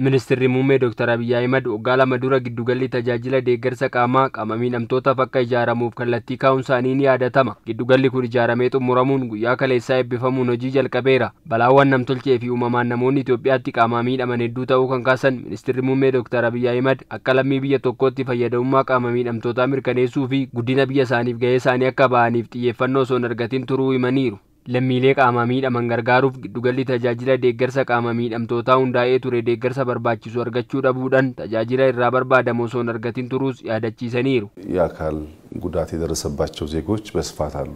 Ministeerri muummee Dr. Abiyyi Ahimad waggaa lama dura giddugalli tajaajila deeggarsa qaamaa qaama miidhamtootaaf akka ijaaramuuf kallattii kaa'uun isaanii ni yaadatama. Giddugalli kun ijaaramee xumuramuun guyyaa kaleessaa eebbifamuun hojii jalqabeera. Balaawwan namtolchee fi uumamaan namoonni Itoophiyaatti qaama miidhaman hedduu ta'uu kan kaasan ministeerri muummee Dr. Abiyyi Ahimad akka lammii biyya tokkootti fayyadamummaa qaama miidhamtootaa mirkaneessuu fi guddina biyya isaaniif gahee isaanii akka bahaniif xiyyeeffannoo osoo hin argatin turuu himaniiru. lammiilee qaama miidhaman gargaaruuf giddugalli tajaajila deeggarsa qaama miidhamtootaa hundaa'ee ture deeggarsa barbaachisu argachuu dhabuudhaan tajaajila irraa barbaadamu osoo hin argatin turuus yaadachiisaniiru። የአካል ጉዳት የደረሰባቸው ዜጎች በስፋት አሉ።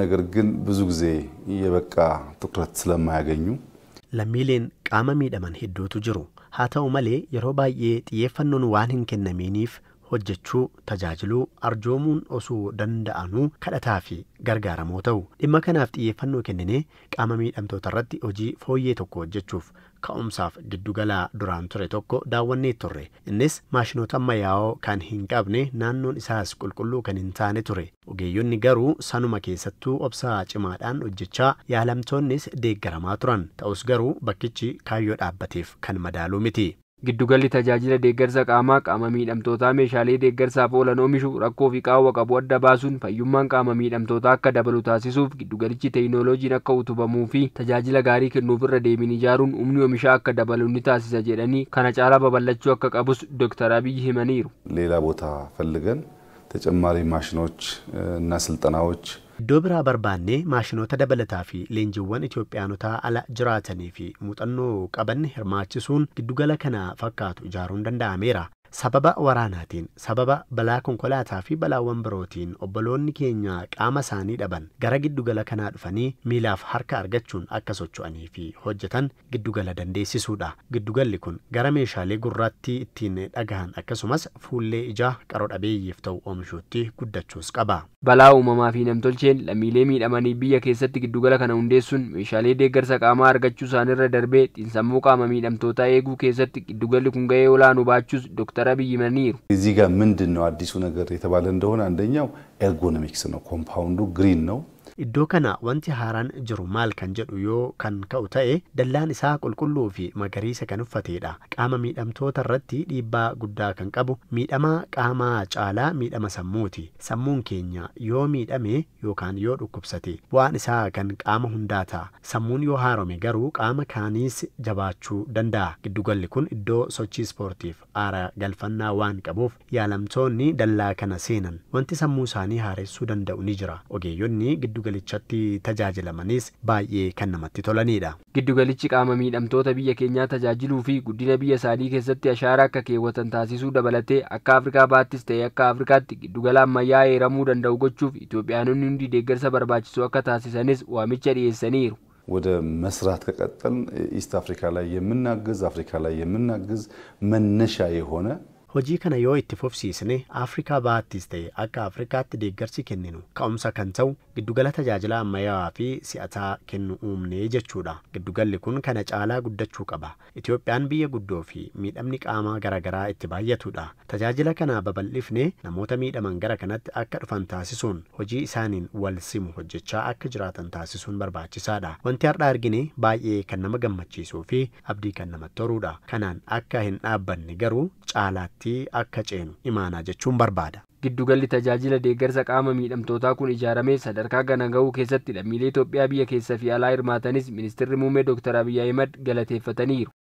ነገር ግን ብዙ ጊዜ የበቃ ትኩረት ስለማያገኙ lammiileen qaama miidhaman hedduutu jiru. Haa ta'u malee yeroo baay'ee xiyyeeffannoon waan hin kennameeniif hojjechuu tajaajiluu arjoomuun osoo danda'anuu kadhataa fi gargaaramoo ta'u dhimma kanaaf xiyyeeffannoo kenninee qaama miidhamtoota irratti hojii fooyyee tokko hojjechuuf ka'umsaaf giddugalaa duraan ture tokko daawwannee turre innis maashinoota yaa'oo kan hin qabne naannoon isaas qulqulluu kan hin taane ture ogeeyyoonni garuu sanuma keessattuu obsaa cimaadhaan hojjechaa yaalamtoonnis deeggaramaa turan ta'us garuu bakkichi kaayyoo dhaabbateef kan madaaluu miti. Giddugalli tajaajila deeggarsa qaamaa qaama miidhamtootaa meeshaalee deeggarsaaf oolan oomishu rakkoo fi qaawwa qabu adda baasuun fayyummaan qaama miidhamtootaa akka dabalu taasisuuf giddugalichi teeknooloojiin akka utubamuu fi tajaajila gaarii kennuuf irra deebiin ijaaruun humni oomishaa akka dabalu ni taasisa jedhanii kana caalaa babal'achuu akka qabus Dr. Abiyyi himaniiru. Leelaa ቦታ fallagan ተጨማሪ ማሽኖች እና ስልጠናዎች Iddoo biraa barbaannee maashinoota dabalataa fi leenjiiwwan Itoophiyaanotaa ala jiraatanii fi muuxannoo qaban hirmaachisuun giddugala kana fakkaatu ijaaruun danda'ameera. sababa waraanaatiin sababa balaa konkolaataa fi balaawwan birootiin obboloonni keenya qaama isaanii dhaban gara giddugala kanaa dhufanii miilaaf harka argachuun akka socho'anii fi hojjetan giddugala dandeessisuudha giddugalli kun gara meeshaalee gurraattii ittiin dhagahan akkasumas fuullee ijaa qaro dhabeeyyeef ta'u oomishuutti guddachuus qaba. balaa uumamaa fi namtolcheen lammiilee miidhamanii biyya keessatti giddugala kana hundeessuun meeshaalee deeggarsa qaamaa argachuu isaanirra darbee xiinsammuu qaama miidhamtootaa eeguu keessatti giddugalli kun baachuus ረብይ መኒሩ እዚህ ጋር ምንድን ነው አዲሱ ነገር የተባለ እንደሆነ አንደኛው ኤርጎኖሚክስ ነው። ኮምፓውንዱ ግሪን ነው። Iddoo kana wanti haaraan jiru maal kan jedhu yoo kan ka'u ta'e dallaan isaa qulqulluu fi magariisa kan uffatedha. Qaama miidhamtoota irratti dhiibbaa guddaa kan qabu miidhamaa qaama caalaa miidhama sammuuti. Sammuun keenya yoo miidhame yookaan yoo dhukkubsate bu'aan isaa kan qaama hundaa ta'a. Sammuun yoo haarome garuu qaama kaaniis jabaachuu danda'a. Giddugalli kun iddoo sochii ispoortiif aara galfannaa waan qabuuf yaalamtoonni dallaa kana seenan wanti sammuu isaanii haaressuu danda'u ni jira. giddugalichatti tajaajilamanis baay'ee kan namatti tolanidha. Giddugalichi qaama miidhamtoota biyya keenyaa tajaajiluu fi guddina biyya isaanii keessatti ashaara akka keewwatan taasisuu dabalatee akka Afrikaa baattis ta'ee akka Afrikaatti giddugala ammayyaa heeramuu danda'u gochuuf Itoophiyaanonni hundi deeggarsa barbaachisu akka taasisanis waamicha dhiyeessaniiru. ወደ መስራት ከቀጠል ኢስት አፍሪካ ላይ የምናግዝ አፍሪካ ላይ የምናግዝ መነሻ የሆነ hojii kana yoo itti fufsiisne afrikaa baattis ta'e akka afrikaatti deeggarsi kenninu ka'umsa kan ta'u giddugala tajaajila ammayyaawaa fi si'ataa kennu uumnee jechuudha giddugalli kun kana caalaa guddachuu qaba itoophiyaan biyya guddoo fi miidhamni qaamaa garaa itti baay'atudha tajaajila kana babal'ifne namoota miidhaman gara kanatti akka dhufan taasisuun hojii isaaniin wal simu hojjechaa akka jiraatan taasisuun barbaachisaadha wanti har'a argine baay'ee kan nama gammachiisuu fi abdii kan namatti kanaan akka hin dhaabbanne garuu irratti akka ceenu imaanaa jechuun barbaada. Giddugalli tajaajila deeggarsa qaama miidhamtootaa kun ijaaramee sadarkaa gana ga'uu keessatti lammiilee Itoophiyaa biyya keessaa fi alaa hirmaatanis ministeerri muummee Dr. Abiyyi Ahimad galateeffataniiru.